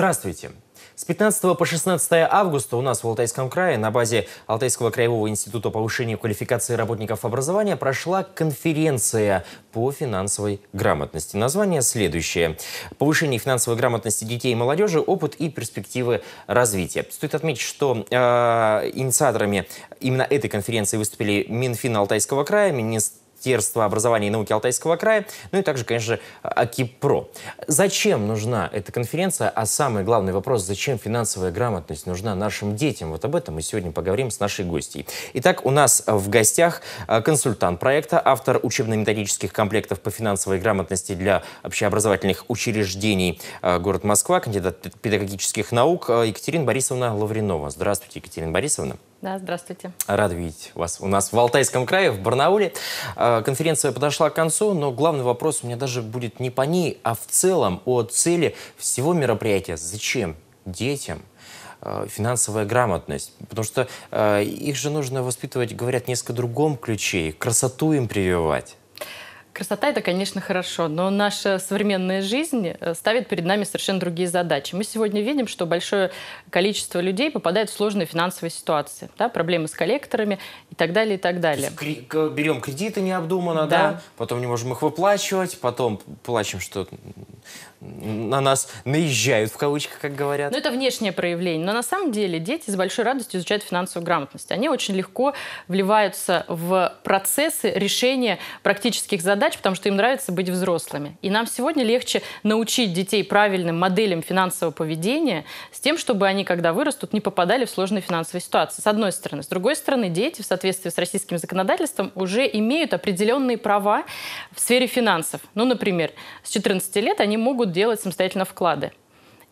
Здравствуйте! С 15 по 16 августа у нас в Алтайском крае на базе Алтайского краевого института повышения квалификации работников образования прошла конференция по финансовой грамотности. Название следующее. Повышение финансовой грамотности детей и молодежи, опыт и перспективы развития. Стоит отметить, что э, инициаторами именно этой конференции выступили Минфин Алтайского края, Министр. Министерства образования и науки Алтайского края, ну и также, конечно же, АКИПРО. Зачем нужна эта конференция? А самый главный вопрос, зачем финансовая грамотность нужна нашим детям? Вот об этом мы сегодня поговорим с нашей гостьей. Итак, у нас в гостях а, консультант проекта, автор учебно-методических комплектов по финансовой грамотности для общеобразовательных учреждений а, город Москва, кандидат педагогических наук а, Екатерина Борисовна Лавринова. Здравствуйте, Екатерина Борисовна. Да, здравствуйте. Рад видеть вас у нас в Алтайском крае, в Барнауле. А, конференция подошла к концу, но главный вопрос у меня даже будет не по ней, а в целом о цели всего мероприятия. Зачем детям а, финансовая грамотность? Потому что а, их же нужно воспитывать, говорят, несколько другом ключе, красоту им прививать. Красота – это, конечно, хорошо, но наша современная жизнь э, ставит перед нами совершенно другие задачи. Мы сегодня видим, что большое количество людей попадает в сложные финансовые ситуации. Да? Проблемы с коллекторами и так далее, и так далее. Кре берем кредиты необдуманно, да. да? Потом не можем их выплачивать, потом плачем, что на нас наезжают, в кавычках, как говорят. Ну, это внешнее проявление. Но на самом деле дети с большой радостью изучают финансовую грамотность. Они очень легко вливаются в процессы решения практических задач, потому что им нравится быть взрослыми. И нам сегодня легче научить детей правильным моделям финансового поведения с тем, чтобы они, когда вырастут, не попадали в сложные финансовые ситуации. С одной стороны. С другой стороны, дети в соответствии с российским законодательством уже имеют определенные права в сфере финансов. Ну, например, с 14 лет они могут делать самостоятельно самостоятельно вклады.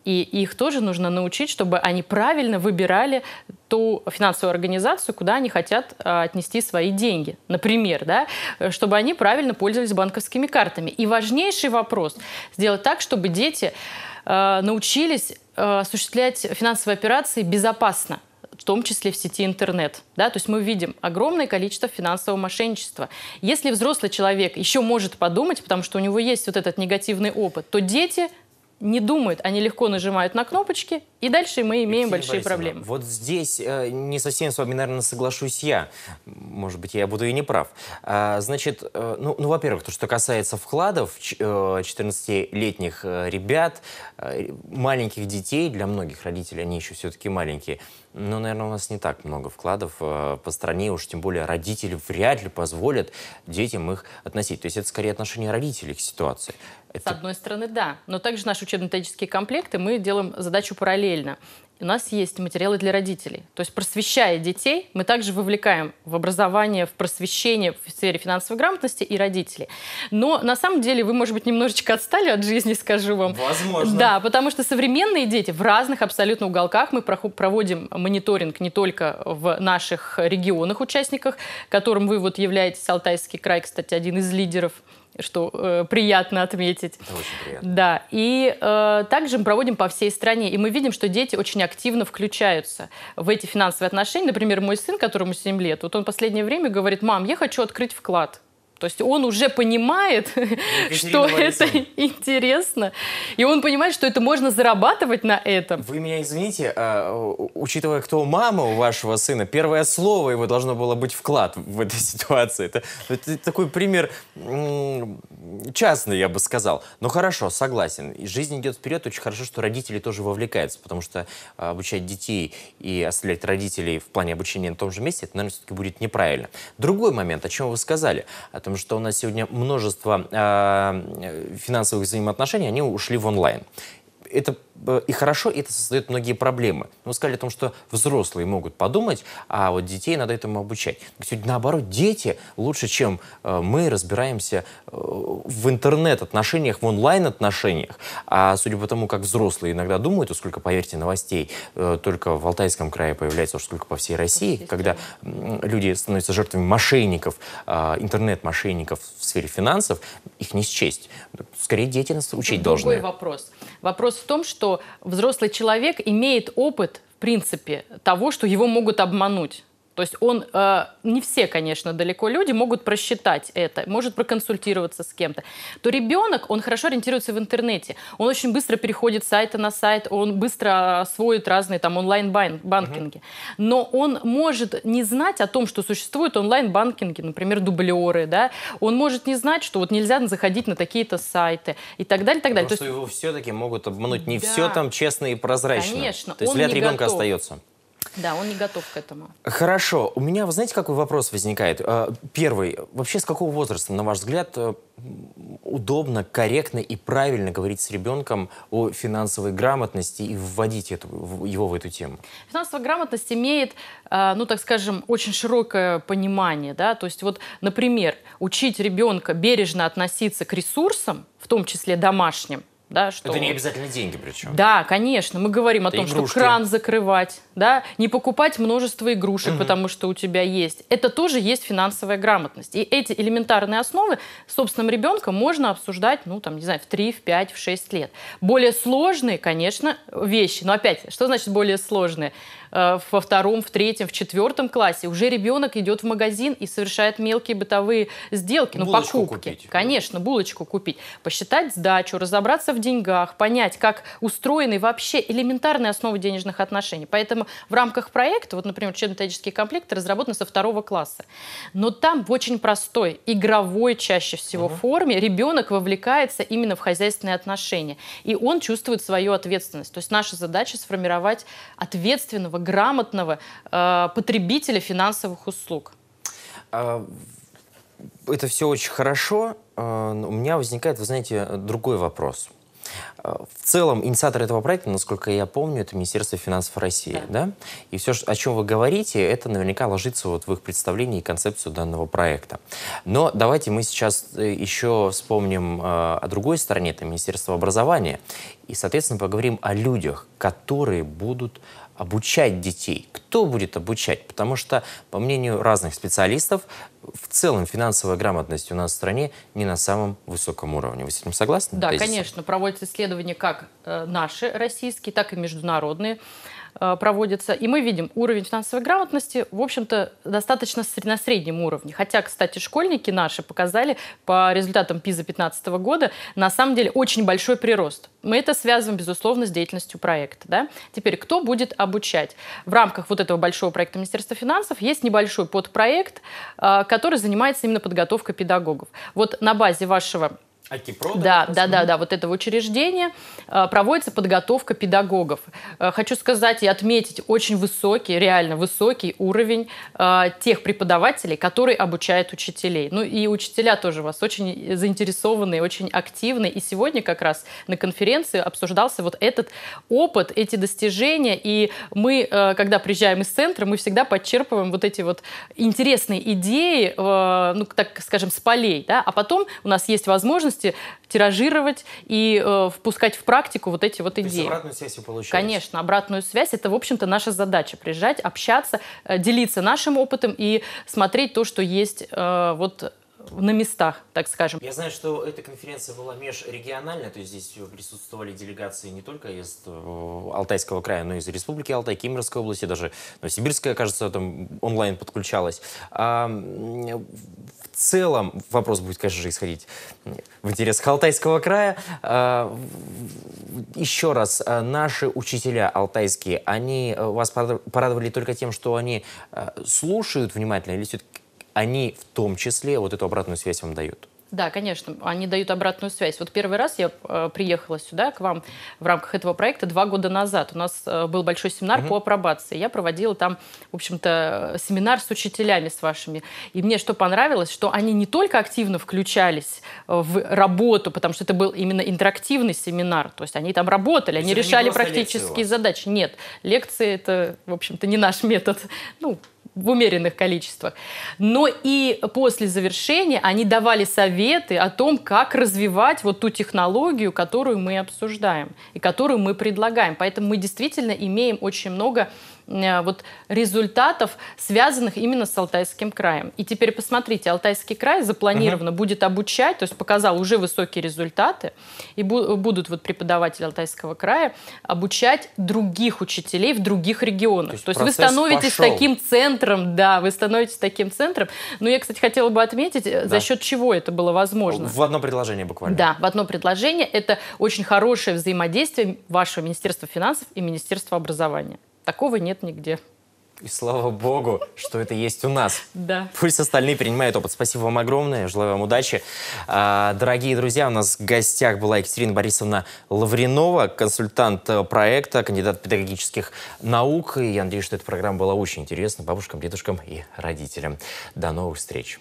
И их тоже нужно научить, чтобы они правильно выбирали ту финансовую организацию, куда они хотят а, отнести свои деньги, например, да, э, чтобы они правильно пользовались банковскими картами. И важнейший вопрос – сделать так, чтобы дети а, научились а, осуществлять финансовые операции безопасно в том числе в сети интернет. Да? То есть мы видим огромное количество финансового мошенничества. Если взрослый человек еще может подумать, потому что у него есть вот этот негативный опыт, то дети не думают, они легко нажимают на кнопочки и дальше мы имеем Екатерина большие проблемы. Вот здесь э, не совсем с вами, наверное, соглашусь я. Может быть, я буду и не прав. А, значит, э, ну, ну во-первых, то, что касается вкладов э, 14-летних э, ребят, э, маленьких детей, для многих родителей они еще все-таки маленькие. Но, наверное, у нас не так много вкладов э, по стране, уж тем более родители вряд ли позволят детям их относить. То есть это скорее отношение родителей к ситуации. Это... С одной стороны, да. Но также наши учебно-методические комплекты мы делаем задачу параллельно параллельно у нас есть материалы для родителей. То есть просвещая детей, мы также вовлекаем в образование, в просвещение в сфере финансовой грамотности и родителей. Но на самом деле вы, может быть, немножечко отстали от жизни, скажу вам. Возможно. Да, потому что современные дети в разных абсолютно уголках. Мы проводим мониторинг не только в наших регионах-участниках, которым вы вот являетесь, Алтайский край, кстати, один из лидеров что э, приятно отметить. Это очень приятно. Да, и э, также мы проводим по всей стране, и мы видим, что дети очень активно включаются в эти финансовые отношения. Например, мой сын, которому 7 лет, вот он последнее время говорит, мам, я хочу открыть вклад. То есть он уже понимает, ну, Екатерина что это интересно, и он понимает, что это можно зарабатывать на этом. Вы меня извините, а, учитывая, кто мама у вашего сына, первое слово его должно было быть вклад в этой ситуации. Это, это такой пример частный, я бы сказал. Но хорошо, согласен. Жизнь идет вперед. Очень хорошо, что родители тоже вовлекаются, потому что а, обучать детей и оставлять родителей в плане обучения на том же месте, это, наверное, все-таки будет неправильно. Другой момент, о чем вы сказали, о том, потому что у нас сегодня множество а, э, финансовых взаимоотношений, они ушли в онлайн. Это и хорошо, это создает многие проблемы. Вы сказали о том, что взрослые могут подумать, а вот детей надо этому обучать. Ведь наоборот, дети лучше, чем э, мы разбираемся э, в интернет-отношениях, в онлайн-отношениях. А судя по тому, как взрослые иногда думают, сколько, поверьте, новостей э, только в Алтайском крае появляется, уж сколько по всей России, когда люди становятся жертвами мошенников, а, интернет-мошенников в сфере финансов, их не счесть. Скорее, дети нас учить Другой должны. Другой вопрос. Вопрос в том, что взрослый человек имеет опыт, в принципе, того, что его могут обмануть. То есть он, э, не все, конечно, далеко люди могут просчитать это, может проконсультироваться с кем-то. То ребенок, он хорошо ориентируется в интернете. Он очень быстро переходит с сайта на сайт, он быстро освоит разные там онлайн-банкинги. Угу. Но он может не знать о том, что существуют онлайн-банкинги, например, дублеры, да? Он может не знать, что вот нельзя заходить на такие-то сайты и так далее, и так далее. Потому То что есть... его все-таки могут обмануть. Не да. все там честно и прозрачно. Конечно. То есть взгляд ребенка готов. остается. Да, он не готов к этому. Хорошо. У меня, вы знаете, какой вопрос возникает? А, первый. Вообще, с какого возраста, на ваш взгляд, э, удобно, корректно и правильно говорить с ребенком о финансовой грамотности и вводить эту, его в эту тему? Финансовая грамотность имеет, э, ну, так скажем, очень широкое понимание, да, то есть вот, например, учить ребенка бережно относиться к ресурсам, в том числе домашним, да, что... Это не обязательно деньги причем. Да, конечно. Мы говорим это о том, игрушки. что кран закрывать, да, не покупать множество игрушек, угу. потому что у тебя есть. Это тоже есть финансовая грамотность. И эти элементарные основы собственным ребенком можно обсуждать, ну, там, не знаю, в 3, в 5, в 6 лет. Более сложные, конечно, вещи. Но опять, что значит более сложные? Э, во втором, в третьем, в четвертом классе уже ребенок идет в магазин и совершает мелкие бытовые сделки, ну, покупки. Купить. Конечно, булочку купить. Посчитать сдачу, разобраться в деньгах, понять, как устроены вообще элементарные основы денежных отношений. Поэтому в рамках проекта, вот, например, учебно-методические комплекты разработаны со второго класса. Но там в очень простой, игровой чаще всего угу. форме ребенок вовлекается именно в хозяйственные отношения. И он чувствует свою ответственность. То есть наша задача сформировать ответственного грамотного э, потребителя финансовых услуг? А, это все очень хорошо. А, у меня возникает, вы знаете, другой вопрос. А, в целом, инициатор этого проекта, насколько я помню, это Министерство финансов России. Да. Да? И все, о чем вы говорите, это наверняка ложится вот в их представление и концепцию данного проекта. Но давайте мы сейчас э, еще вспомним э, о другой стороне, это Министерство образования. И, соответственно, поговорим о людях, которые будут обучать детей? Кто будет обучать? Потому что, по мнению разных специалистов, в целом финансовая грамотность у нас в стране не на самом высоком уровне. Вы с этим согласны? Да, тезисом? конечно. Проводятся исследования как э, наши российские, так и международные. Э, проводится. И мы видим уровень финансовой грамотности, в общем-то, достаточно на среднем уровне. Хотя, кстати, школьники наши показали по результатам ПИЗа 2015 года на самом деле очень большой прирост. Мы это связываем, безусловно, с деятельностью проекта. Да? Теперь, кто будет обучать? В рамках вот этого большого проекта Министерства финансов есть небольшой подпроект, э, который занимается именно подготовкой педагогов. Вот на базе вашего Акипрода? Да, да, да, да, вот этого учреждения а, проводится подготовка педагогов. Э, хочу сказать и отметить очень высокий, реально высокий уровень а, тех преподавателей, которые обучают учителей. Ну и учителя тоже у вас очень заинтересованы, очень активны. И сегодня как раз на конференции обсуждался вот этот опыт, эти достижения. И мы, э, когда приезжаем из центра, мы всегда подчерпываем вот эти вот интересные идеи, э, ну так скажем, с полей. Да? А потом у нас есть возможность возможности тиражировать и э, впускать в практику вот эти вот идеи. То есть обратную связь вы Конечно, обратную связь. Это, в общем-то, наша задача. Приезжать, общаться, э, делиться нашим опытом и смотреть то, что есть э, вот на местах, так скажем. Я знаю, что эта конференция была межрегиональная, то есть здесь присутствовали делегации не только из э, Алтайского края, но и из Республики Алтай, Кемеровской области, даже Новосибирская, кажется, там онлайн подключалась. А, в целом, вопрос будет, конечно же, исходить в интересах Алтайского края. А, еще раз, а, наши учителя алтайские, они э, вас порадовали только тем, что они э, слушают внимательно или все-таки они в том числе вот эту обратную связь вам дают? Да, конечно, они дают обратную связь. Вот первый раз я э, приехала сюда к вам в рамках этого проекта два года назад. У нас э, был большой семинар угу. по апробации. Я проводила там, в общем-то, семинар с учителями, с вашими. И мне что понравилось, что они не только активно включались э, в работу, потому что это был именно интерактивный семинар, то есть они там работали, они решали практические задачи. Нет, лекции это, в общем-то, не наш метод. Ну, в умеренных количествах. Но и после завершения они давали советы о том, как развивать вот ту технологию, которую мы обсуждаем и которую мы предлагаем. Поэтому мы действительно имеем очень много Э, вот результатов, связанных именно с Алтайским краем. И теперь посмотрите, Алтайский край запланированно угу. будет обучать, то есть показал уже высокие результаты, и будут вот преподаватели Алтайского края обучать других учителей в других регионах. То есть, то есть вы становитесь пошел. таким центром, да, вы становитесь таким центром. Но я, кстати, хотела бы отметить, э, да. за счет чего это было возможно. В одно предложение буквально. Да, в одно предложение. Это очень хорошее взаимодействие вашего Министерства финансов и Министерства образования. Такого нет нигде. И слава богу, что это есть у нас. Да. Пусть остальные принимают опыт. Спасибо вам огромное. Желаю вам удачи. А, дорогие друзья, у нас в гостях была Екатерина Борисовна Лавринова, консультант э, проекта, кандидат педагогических наук. И я надеюсь, что эта программа была очень интересна бабушкам, дедушкам и родителям. До новых встреч.